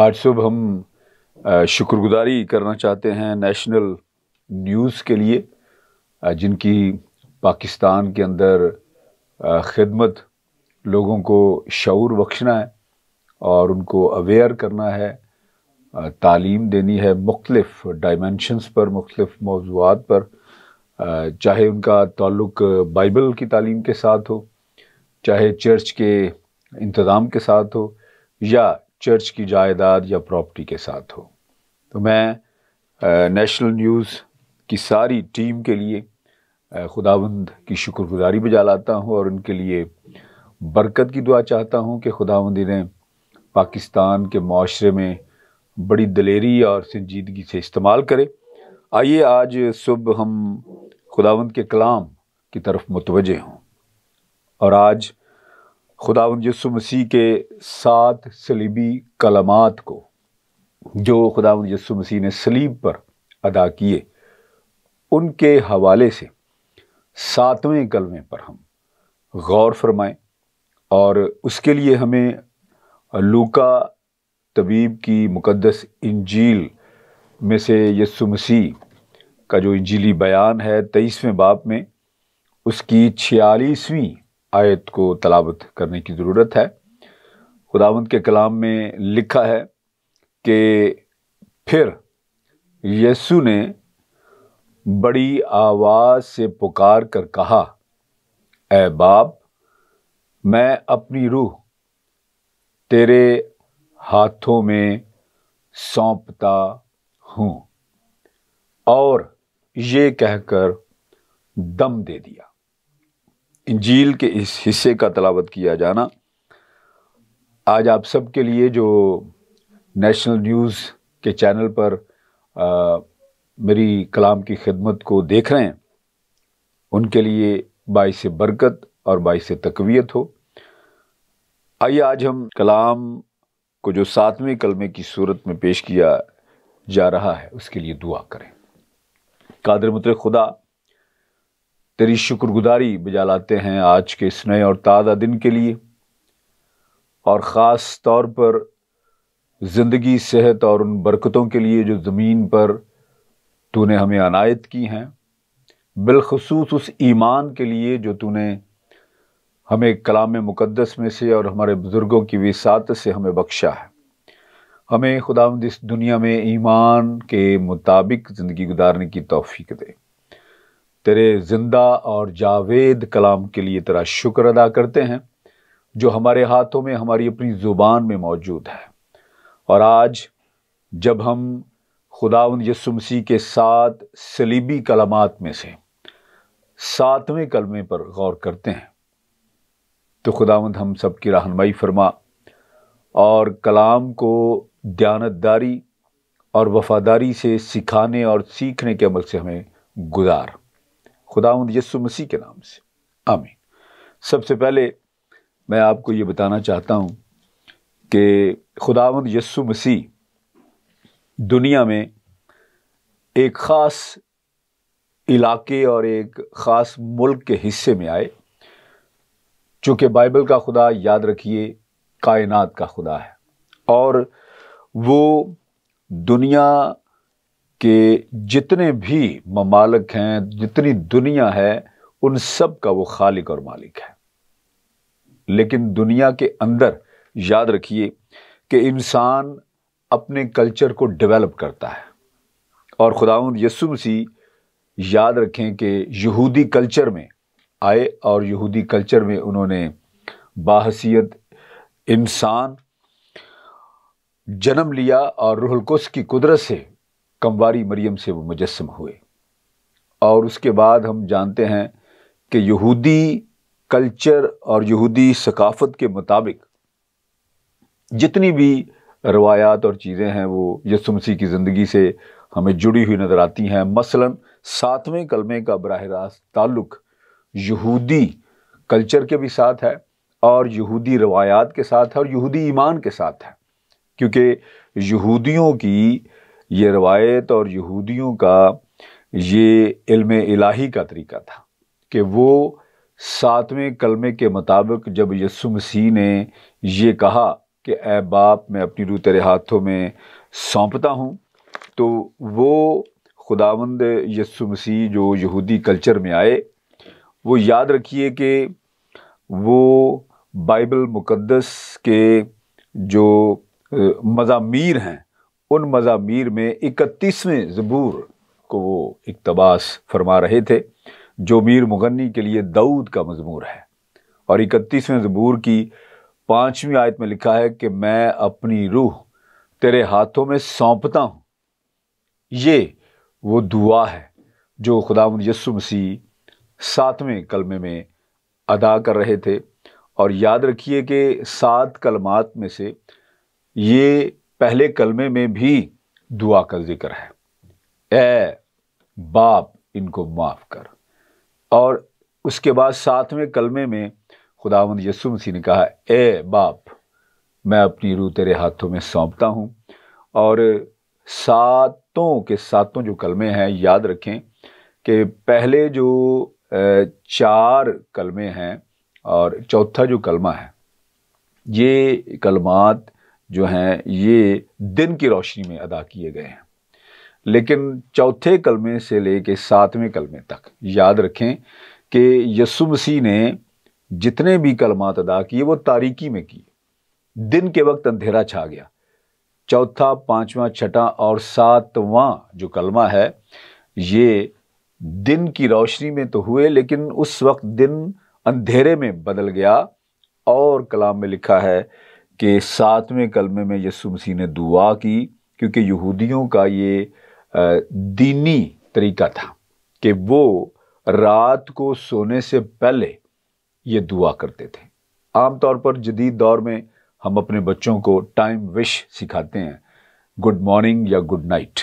आज सुबह हम शुक्रगुजारी करना चाहते हैं नेशनल न्यूज़ के लिए जिनकी पाकिस्तान के अंदर खिदमत लोगों को शूर बख्शना है और उनको अवेयर करना है तालीम देनी है मुख्तलफ़ डायमेंशनस पर मुख्तफ मौजूद पर चाहे उनका ताल्लुक बाइबल की तालीम के साथ हो चाहे चर्च के इंतज़ाम के साथ हो या चर्च की जायदाद या प्रॉपर्टी के साथ हो तो मैं नेशनल न्यूज़ की सारी टीम के लिए खुदावंद की शुक्रगुजारी बजा लाता हूँ और उनके लिए बरकत की दुआ चाहता हूँ कि खुदावंद इन्हें पाकिस्तान के माशरे में बड़ी दलेरी और संजीदगी से इस्तेमाल करे आइए आज सुबह हम खुदावंद के कलाम की तरफ मुतवजे हों और आज खुदा यसु मसीह के सात सलीबी कलमात को जो खुदा यसु मसीह ने सलीब पर अदा किए उनके हवाले से सातवें कलमे पर हम गौर फरमाएं और उसके लिए हमें लूका तबीब की मुक़दस इंजील में से यसु मसीह का जो इंजीली बयान है तेईसवें बाप में उसकी छियालीसवीं आयत को तलावत करने की ज़रूरत है खुदावंत के कलाम में लिखा है कि फिर यीशु ने बड़ी आवाज़ से पुकार कर कहा ए बाप मैं अपनी रूह तेरे हाथों में सौंपता हूँ और ये कहकर दम दे दिया इंजील के इस हिस्से का तलावत किया जाना आज आप सब के लिए जो नेशनल न्यूज़ के चैनल पर आ, मेरी कलाम की खिदमत को देख रहे हैं उनके लिए बाईस बरकत और बाईस तकवीत हो आइए आज हम कलाम को जो सातवें कलमे की सूरत में पेश किया जा रहा है उसके लिए दुआ करें कादर मुतर खुदा तेरी शुक्रगुजारी बजा लाते हैं आज के इस नए और ताज़ा दिन के लिए और ख़ास तौर पर ज़िंदगी सेहत और उन बरकतों के लिए जो ज़मीन पर तूने हमें अनायत की हैं बिलखसूस उस ईमान के लिए जो तूने हमें कलाम मुक़दस में से और हमारे बुज़ुर्गों की विसात से हमें बख्शा है हमें खुदा इस दुनिया में ईमान के मुताबिक ज़िंदगी गुजारने की तोफ़ी दे तेरे ज़िंदा और जावेद कलाम के लिए तेरा शुक्र अदा करते हैं जो हमारे हाथों में हमारी अपनी ज़ुबान में मौजूद है और आज जब हम खुदा यसुमसी के साथ सलीबी कलामात में से सातवें कलमे पर गौर करते हैं तो खुदावंद हम सब की रहनमई फरमा और कलाम को दयानतदारी और वफ़ादारी से सिखाने और सीखने के अमल से हमें गुजार खुदावंद यस्सु मसीह के नाम से आमीन सबसे पहले मैं आपको ये बताना चाहता हूँ कि खुदावंद यस्सु मसीह दुनिया में एक ख़ास इलाके और एक ख़ास मुल्क के हिस्से में आए चूँकि बाइबल का खुदा याद रखिए कायनात का खुदा है और वो दुनिया कि जितने भी ममालक हैं जितनी दुनिया है उन सब का वो खालिक और मालिक है लेकिन दुनिया के अंदर याद रखिए कि इंसान अपने कल्चर को डेवलप करता है और खुदाउन यसु मसीह याद रखें कि यहूदी कल्चर में आए और यहूदी कल्चर में उन्होंने बाहसीत इंसान जन्म लिया और रुहलकुस की कुदरत से कमवारी मरियम से वो मुजस्म हुए और उसके बाद हम जानते हैं कि यहूदी कल्चर और यहूदी सकाफ़त के मुताबिक जितनी भी रवायात और चीज़ें हैं वो यसुमसी की ज़िंदगी से हमें जुड़ी हुई नज़र आती हैं मसलन सातवें कलमे का बरह रास्त ताल्लुक़ यहूदी कल्चर के भी साथ है और यहूदी रवायात के साथ है और यहूदी ईमान के साथ है क्योंकि यहूदियों की ये रवायत और यहूदियों का ये इल्म इलाही का तरीका था कि वो सातवें कलमे के मुताबिक जब यसु मसीह ने ये कहा कि ए बाप मैं अपनी रू तेरे हाथों में सौंपता हूँ तो वो खुदावंद यसु मसीह जो यहूदी कल्चर में आए वो याद रखिए कि वो बाइबल मुक़दस के जो मज़ामीर हैं उन मज़ामीर में इकतीसवें ज़बूर को वो इकतबास फरमा रहे थे जो मीर मुगनी के लिए दाऊद का मजमूर है और इकतीसवें ज़बूर की पाँचवीं आयत में लिखा है कि मैं अपनी रूह तेरे हाथों में सौंपता हूँ ये वो दुआ है जो खुदा यसु मसीह सातवें कलमे में अदा कर रहे थे और याद रखिए कि सात कलमात में से ये पहले कलमे में भी दुआ का जिक्र है ए बाप इनको माफ़ कर और उसके बाद सातवें कलमे में खुदावंद यसु मसीह ने कहा ए बाप मैं अपनी रूह तेरे हाथों में सौंपता हूँ और सातों के सातों जो कलमे हैं याद रखें कि पहले जो चार कलमे हैं और चौथा जो कलमा है ये कलमात जो हैं ये दिन की रोशनी में अदा किए गए हैं लेकिन चौथे कलमे से ले कर सातवें कलमे तक याद रखें कि यसु मसीह ने जितने भी कलमात अदा किए वो तारीकी में किए दिन के वक्त अंधेरा छा गया चौथा पांचवा छठा और सातवां जो कलमा है ये दिन की रोशनी में तो हुए लेकिन उस वक्त दिन अंधेरे में बदल गया और कलाम में लिखा है कि सातवें कलमे में यसु मसीह ने दुआ की क्योंकि यहूदियों का ये दीनी तरीका था कि वो रात को सोने से पहले ये दुआ करते थे आमतौर पर जदीद दौर में हम अपने बच्चों को टाइम विश सिखाते हैं गुड मॉर्निंग या गुड नाइट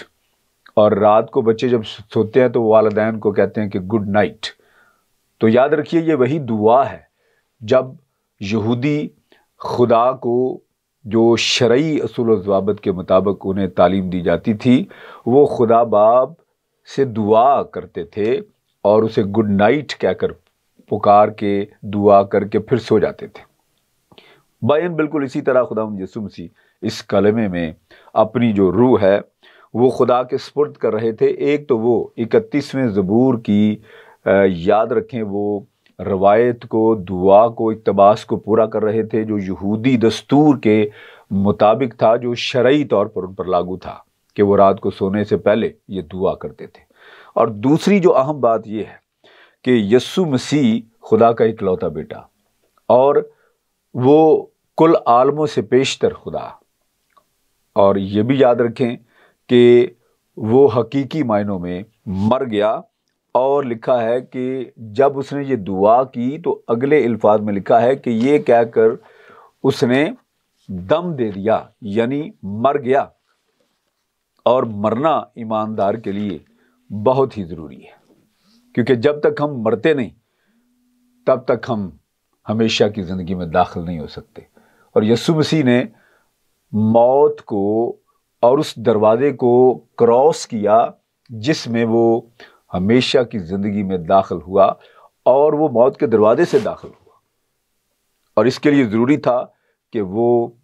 और रात को बच्चे जब सोते हैं तो वालदेन को कहते हैं कि गुड नाइट तो याद रखिए ये वही दुआ है जब यहूदी खुदा को जो शर्य असूल जवाबत के मुताबिक उन्हें तालीम दी जाती थी वो खुदा बाप से दुआ करते थे और उसे गुड नाइट कहकर पुकार के दुआ करके फिर सो जाते थे बयान बिल्कुल इसी तरह खुदा यसुम सी इस कलमे में अपनी जो रूह है वो खुदा के स्पुर्द कर रहे थे एक तो वो इकतीसवें ज़बूर की याद रखें वो रवायत को दुआ को इकतबास को पूरा कर रहे थे जो यहूदी दस्तूर के मुताबिक था जो शरयी तौर पर उन पर लागू था कि वो रात को सोने से पहले ये दुआ करते थे और दूसरी जो अहम बात यह है कि यस्सु मसीह खुदा का इकलौता बेटा और वो कुल आलमों से पेशतर खुदा और ये भी याद रखें कि वो हकीकी मायनों में मर गया और लिखा है कि जब उसने ये दुआ की तो अगले अल्फाज में लिखा है कि ये कह कर उसने दम दे दिया यानी मर गया और मरना ईमानदार के लिए बहुत ही ज़रूरी है क्योंकि जब तक हम मरते नहीं तब तक हम हमेशा की ज़िंदगी में दाखिल नहीं हो सकते और यसु मसीह ने मौत को और उस दरवाज़े को क्रॉस किया जिसमें वो हमेशा की ज़िंदगी में दाखिल हुआ और वो मौत के दरवाजे से दाखिल हुआ और इसके लिए ज़रूरी था कि वो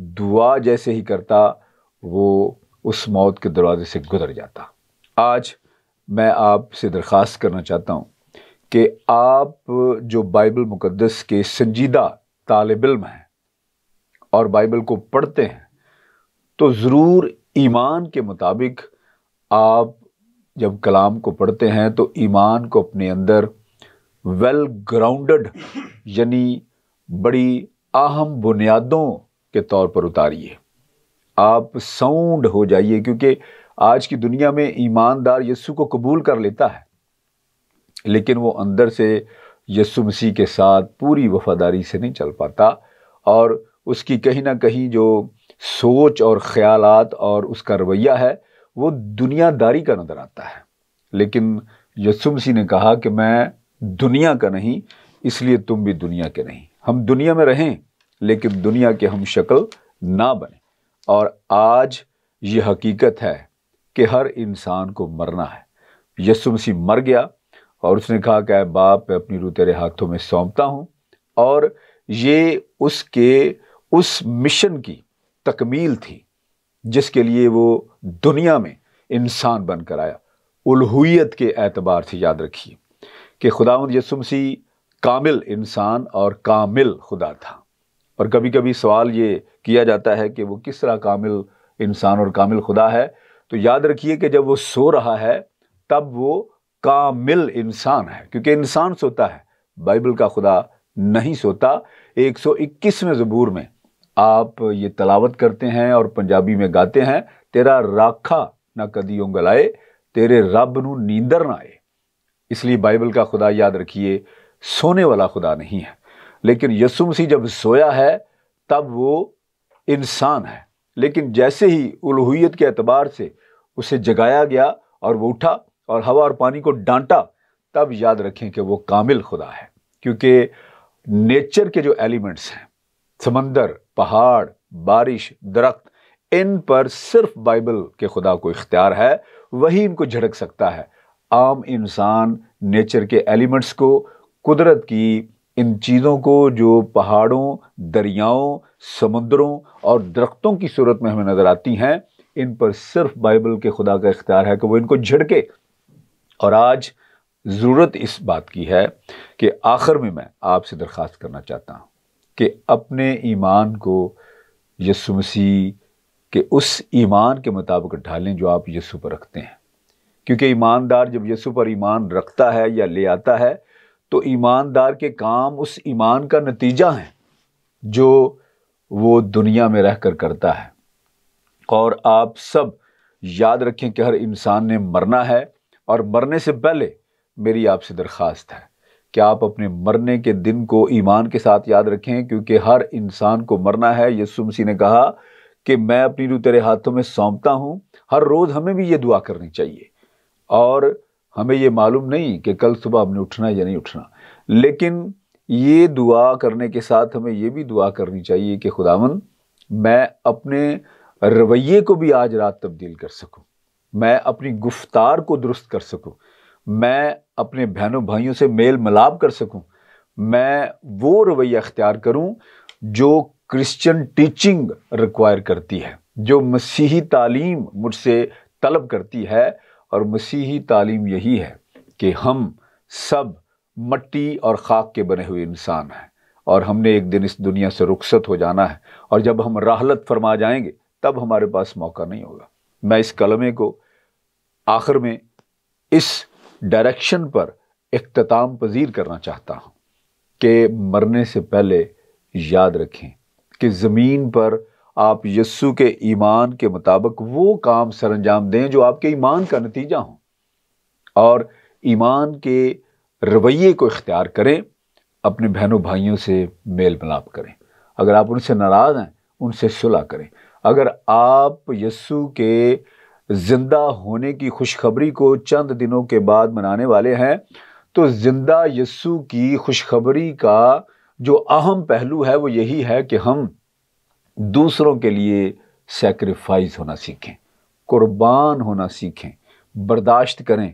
दुआ जैसे ही करता वो उस मौत के दरवाज़े से गुजर जाता आज मैं आपसे दरख्वास्त करना चाहता हूँ कि आप जो बाइबल मुक़दस के संजीदा तालब इम हैं और बाइबल को पढ़ते हैं तो ज़रूर ईमान के मुताबिक आप जब कलाम को पढ़ते हैं तो ईमान को अपने अंदर वेल ग्राउंडेड यानी बड़ी अहम बुनियादों के तौर पर उतारिए आप साउंड हो जाइए क्योंकि आज की दुनिया में ईमानदार यस्सु को कबूल कर लेता है लेकिन वो अंदर से यस्सु मसीह के साथ पूरी वफादारी से नहीं चल पाता और उसकी कहीं ना कहीं जो सोच और ख्यालात और उसका रवैया है वो दुनियादारी का नज़र आता है लेकिन यस्सु मसीह ने कहा कि मैं दुनिया का नहीं इसलिए तुम भी दुनिया के नहीं हम दुनिया में रहें लेकिन दुनिया के हम शक्ल ना बने और आज ये हकीकत है कि हर इंसान को मरना है यस्सु मसीह मर गया और उसने कहा कि बाप मैं अपनी रू तेरे हाथों में सौंपता हूँ और ये उसके उस मिशन की तकमील थी जिसके लिए वो दुनिया में इंसान बनकर आया उलहुयत के एतबार से याद रखिए कि खुदा यसुमसी कामिल इंसान और कामिल खुदा था और कभी कभी सवाल ये किया जाता है कि वो किस तरह कामिल इंसान और कामिल खुदा है तो याद रखिए कि जब वो सो रहा है तब वो कामिल इंसान है क्योंकि इंसान सोता है बाइबल का खुदा नहीं सोता सौ इक्कीसवें ज़बूर में आप ये तलावत करते हैं और पंजाबी में गाते हैं तेरा राखा ना कदी उंगल आए तेरे रब नींदर ना आए इसलिए बाइबल का खुदा याद रखिए सोने वाला खुदा नहीं है लेकिन यसु मसीह जब सोया है तब वो इंसान है लेकिन जैसे ही उलहुयत के अतबार से उसे जगाया गया और वो उठा और हवा और पानी को डांटा तब याद रखें कि वो कामिल खुदा है क्योंकि नेचर के जो एलिमेंट्स हैं समंदर पहाड़ बारिश दरख्त इन पर सिर्फ बाइबल के खुदा को इख्तियार है वही इनको झड़क सकता है आम इंसान नेचर के एलिमेंट्स को कुदरत की इन चीज़ों को जो पहाड़ों दरियाओं समुद्रों और दरख्तों की सूरत में हमें नज़र आती हैं इन पर सिर्फ बाइबल के खुदा का इख्तियार है कि वो इनको झड़के और आज ज़रूरत इस बात की है कि आखिर में मैं आपसे दरख्वास्त करना चाहता हूँ कि अपने ईमान को यसु मसीह के उस ईमान के मुताबिक ढालें जो आप यसु पर रखते हैं क्योंकि ईमानदार जब यसु पर ईमान रखता है या ले आता है तो ईमानदार के काम उस ईमान का नतीजा है जो वो दुनिया में रह कर करता है और आप सब याद रखें कि हर इंसान ने मरना है और मरने से पहले मेरी आपसे दरख्वास्त है कि आप अपने मरने के दिन को ईमान के साथ याद रखें क्योंकि हर इंसान को मरना है यसु मसीह ने कहा कि मैं अपनी रू तेरे हाथों में सौंपता हूँ हर रोज़ हमें भी ये दुआ करनी चाहिए और हमें ये मालूम नहीं कि कल सुबह हमने उठना या नहीं उठना लेकिन ये दुआ करने के साथ हमें ये भी दुआ करनी चाहिए कि खुदावन मैं अपने रवैये को भी आज रात तब्दील कर सकूं मैं अपनी गुफ्तार को दुरुस्त कर सकूं मैं अपने बहनों भाइयों से मेल मिलाप कर सकूं मैं वो रवैया अख्तियार करूं जो क्रिश्चियन टीचिंग रिक्वायर करती है जो मसीही तालीम मुझसे तलब करती है और मसीही तालीम यही है कि हम सब मट्टी और खाक के बने हुए इंसान हैं और हमने एक दिन इस दुनिया से रुखसत हो जाना है और जब हम राहलत फरमा जाएंगे तब हमारे पास मौका नहीं होगा मैं इस कलमे को आखिर में इस डायरेक्शन पर इख्ताम पजीर करना चाहता हूँ कि मरने से पहले याद रखें कि ज़मीन पर आप यस्सु के ईमान के मुताबिक वो काम सर अंजाम दें जो आपके ईमान का नतीजा हो और ईमान के रवैये को इख्तियार करें अपने बहनों भाइयों से मेल मिलाप करें अगर आप उनसे नाराज़ हैं उनसे सुलह करें अगर आप यस्सु के ज़िंदा होने की खुशखबरी को चंद दिनों के बाद मनाने वाले हैं तो ज़िंदा यस्सु की खुशखबरी का जो अहम पहलू है वो यही है कि हम दूसरों के लिए सेक्रीफाइस होना सीखें कुर्बान होना सीखें बर्दाश्त करें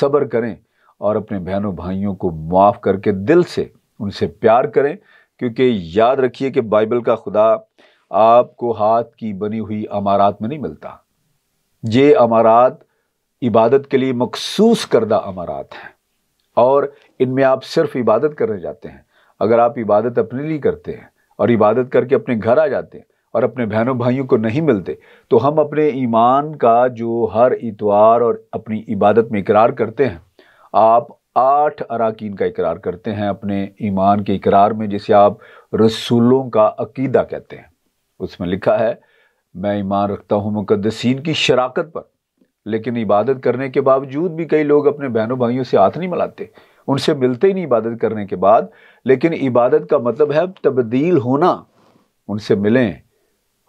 सब्र करें और अपने बहनों भाइयों को माफ़ करके दिल से उनसे प्यार करें क्योंकि याद रखिए कि बाइबल का खुदा आपको हाथ की बनी हुई अमारात में नहीं मिलता ये अमारात इबादत के लिए मखसूस करदा अमारात हैं और इनमें आप सिर्फ इबादत करने जाते हैं अगर आप इबादत अपने लिए करते हैं और इबादत करके अपने घर आ जाते हैं और अपने बहनों भाइयों को नहीं मिलते तो हम अपने ईमान का जो हर इतवार और अपनी इबादत में इकरार करते हैं आप आठ अरकान का इकरार करते हैं अपने ईमान के इकरार में जिसे आप रसूलों का अकीदा कहते हैं उसमें लिखा है मैं ईमान रखता हूँ मुकदसिन की शराकत पर लेकिन इबादत करने के बावजूद भी कई लोग अपने बहनों भाइयों से हाथ नहीं मिलाते उनसे मिलते ही नहीं इबादत करने के बाद लेकिन इबादत का मतलब है तब्दील होना उनसे मिलें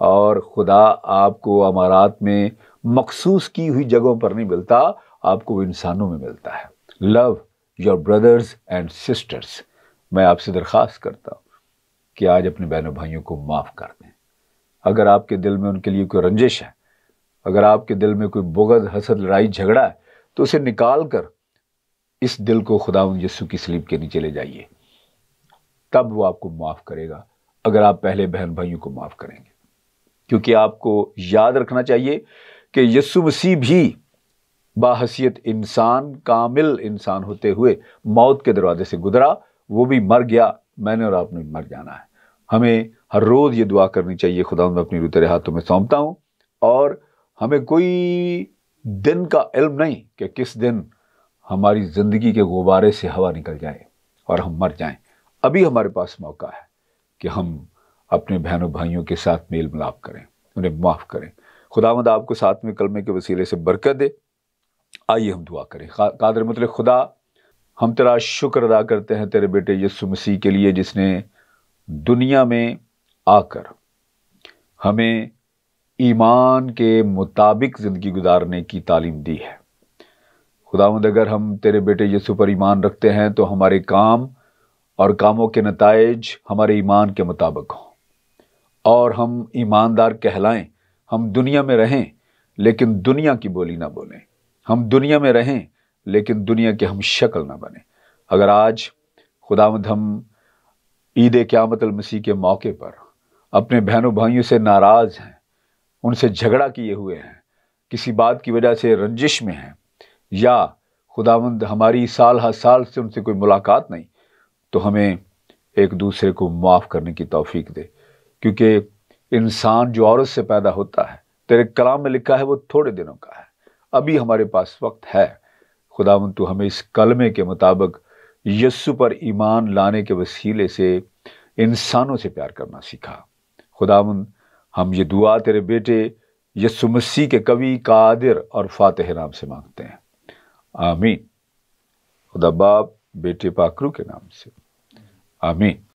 और खुदा आपको अमारात में मखसूस की हुई जगहों पर नहीं मिलता आपको इंसानों में मिलता है love your brothers and sisters मैं आपसे दरख्वास्त करता हूँ कि आज अपने बहनों भाइयों को माफ़ कर दें अगर आपके दिल में उनके लिए कोई रंजिश है अगर आपके दिल में कोई बुगद हसद लड़ाई झगड़ा है तो उसे निकाल कर इस दिल को खुदा यस्सु की स्लीप के नीचे ले जाइए तब वो आपको माफ़ करेगा अगर आप पहले बहन भाइयों को माफ़ करेंगे क्योंकि आपको याद रखना चाहिए कि यस्सु मसीह भी बाहसियत इंसान कामिल इंसान होते हुए मौत के दरवाजे से गुजरा वो भी मर गया मैंने और आपने मर जाना है हमें हर रोज़ ये दुआ करनी चाहिए खुदा मैं अपनी रुतरे हाथों में सौंपता हूँ और हमें कोई दिन का इल्म नहीं कि किस दिन हमारी ज़िंदगी के गुब्बारे से हवा निकल जाए और हम मर जाएं। अभी हमारे पास मौका है कि हम अपने बहनों भाइयों के साथ मेल मिलाप करें उन्हें माफ़ करें खुदा मद आपको साथ में कलमे के वसीले से बरकत दे आइए हम दुआ करें कादर मतलब खुदा हम तेरा शुक्र अदा करते हैं तेरे बेटे यसु मसीह के लिए जिसने दुनिया में आकर हमें ईमान के मुताबिक ज़िंदगी गुजारने की तालीम दी है खुदावंद अगर हम तेरे बेटे यीशु पर ईमान रखते हैं तो हमारे काम और कामों के नतज हमारे ईमान के मुताबिक हों और हम ईमानदार कहलाएं हम दुनिया में रहें लेकिन दुनिया की बोली ना बोलें हम दुनिया में रहें लेकिन दुनिया के हम शक्ल ना बने अगर आज खुदावंद हम ईद क्यामत मसीह के मौके पर अपने बहनों भाइयों से नाराज़ हैं उनसे झगड़ा किए हुए हैं किसी बात की वजह से रंजिश में हैं या खुदावंद हमारी साल हर साल से उनसे कोई मुलाकात नहीं तो हमें एक दूसरे को माफ़ करने की तौफीक दे क्योंकि इंसान जो औरत से पैदा होता है तेरे कलाम में लिखा है वो थोड़े दिनों का है अभी हमारे पास वक्त है खुदावन तो हमें इस कलमे के मुताबिक यस्सु पर ईमान लाने के वसीले से इंसानों से प्यार करना सीखा खुदावन हम ये दुआ तेरे बेटे यसु मसीह के कवि कादिर और फातह नाम से मांगते हैं आमीन खुदा बाप बेटे पाकरू के नाम से आमीन